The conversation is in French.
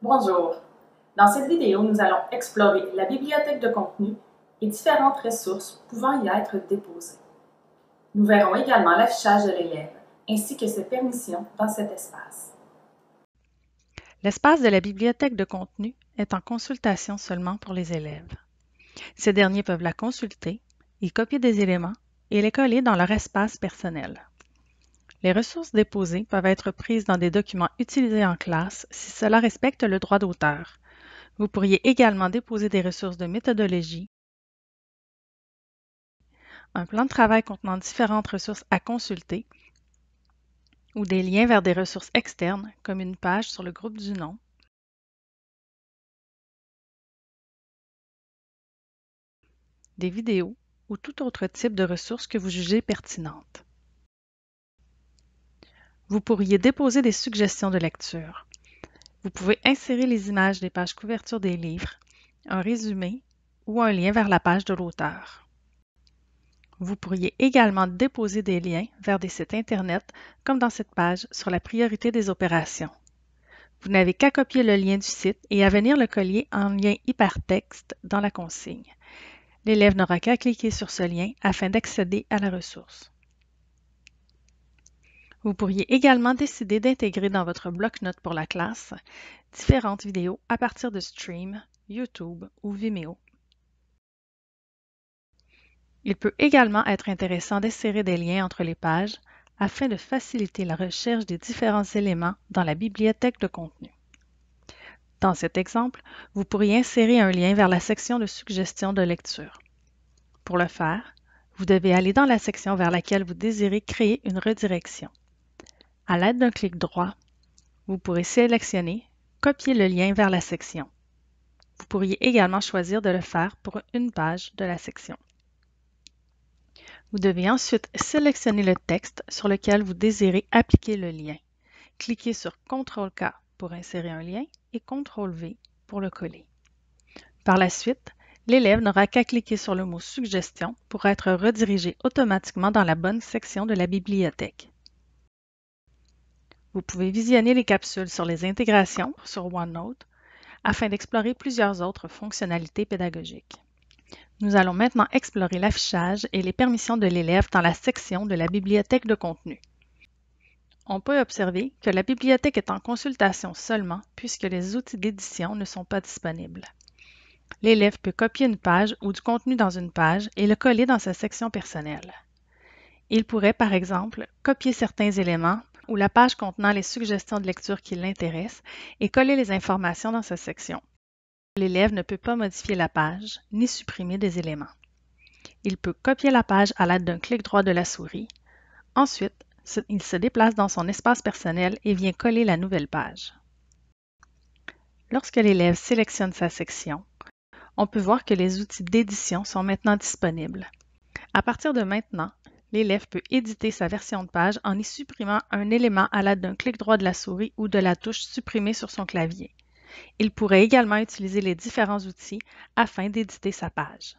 Bonjour. Dans cette vidéo, nous allons explorer la bibliothèque de contenu et différentes ressources pouvant y être déposées. Nous verrons également l'affichage de l'élève ainsi que ses permissions dans cet espace. L'espace de la bibliothèque de contenu est en consultation seulement pour les élèves. Ces derniers peuvent la consulter, y copier des éléments et les coller dans leur espace personnel. Les ressources déposées peuvent être prises dans des documents utilisés en classe si cela respecte le droit d'auteur. Vous pourriez également déposer des ressources de méthodologie, un plan de travail contenant différentes ressources à consulter ou des liens vers des ressources externes, comme une page sur le groupe du nom, des vidéos ou tout autre type de ressources que vous jugez pertinentes vous pourriez déposer des suggestions de lecture. Vous pouvez insérer les images des pages couverture des livres, un résumé ou un lien vers la page de l'auteur. Vous pourriez également déposer des liens vers des sites Internet, comme dans cette page sur la priorité des opérations. Vous n'avez qu'à copier le lien du site et à venir le coller en lien hypertexte dans la consigne. L'élève n'aura qu'à cliquer sur ce lien afin d'accéder à la ressource. Vous pourriez également décider d'intégrer dans votre bloc-notes pour la classe différentes vidéos à partir de Stream, YouTube ou Vimeo. Il peut également être intéressant d'insérer des liens entre les pages afin de faciliter la recherche des différents éléments dans la bibliothèque de contenu. Dans cet exemple, vous pourriez insérer un lien vers la section de suggestions de lecture. Pour le faire, vous devez aller dans la section vers laquelle vous désirez créer une redirection. À l'aide d'un clic droit, vous pourrez sélectionner Copier le lien vers la section. Vous pourriez également choisir de le faire pour une page de la section. Vous devez ensuite sélectionner le texte sur lequel vous désirez appliquer le lien. Cliquez sur CTRL-K pour insérer un lien et CTRL-V pour le coller. Par la suite, l'élève n'aura qu'à cliquer sur le mot Suggestion pour être redirigé automatiquement dans la bonne section de la bibliothèque. Vous pouvez visionner les capsules sur les intégrations sur OneNote afin d'explorer plusieurs autres fonctionnalités pédagogiques. Nous allons maintenant explorer l'affichage et les permissions de l'élève dans la section de la bibliothèque de contenu. On peut observer que la bibliothèque est en consultation seulement puisque les outils d'édition ne sont pas disponibles. L'élève peut copier une page ou du contenu dans une page et le coller dans sa section personnelle. Il pourrait, par exemple, copier certains éléments ou la page contenant les suggestions de lecture qui l'intéressent et coller les informations dans sa section. L'élève ne peut pas modifier la page ni supprimer des éléments. Il peut copier la page à l'aide d'un clic droit de la souris. Ensuite, il se déplace dans son espace personnel et vient coller la nouvelle page. Lorsque l'élève sélectionne sa section, on peut voir que les outils d'édition sont maintenant disponibles. À partir de maintenant, L'élève peut éditer sa version de page en y supprimant un élément à l'aide d'un clic droit de la souris ou de la touche supprimée sur son clavier. Il pourrait également utiliser les différents outils afin d'éditer sa page.